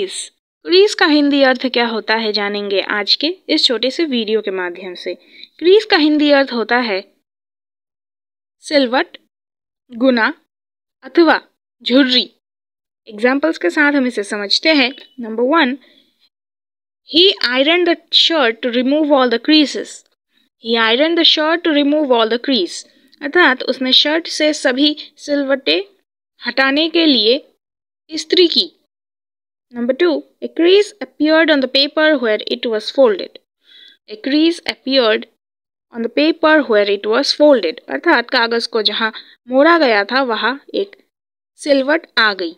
रीस crease का हिंदी अर्थ क्या होता है जानेंगे आज के इस छोटे से वीडियो के माध्यम से क्रीज का हिंदी अर्थ होता है सिलवट गुना अथवा झुर्री एग्जाम्पल्स के साथ हम इसे समझते हैं number one he iron the shirt to remove all the creases he iron the shirt to remove all the crease अर्थात उसने शर्ट से सभी सिलवटे हटाने के लिए इस्त्री की Number 2. A crease appeared on the paper where it was folded. A crease appeared on the paper where it was folded. अर्थात कागज़ को जहाँ मोड़ा गया था वहाँ एक सिलवट आ गई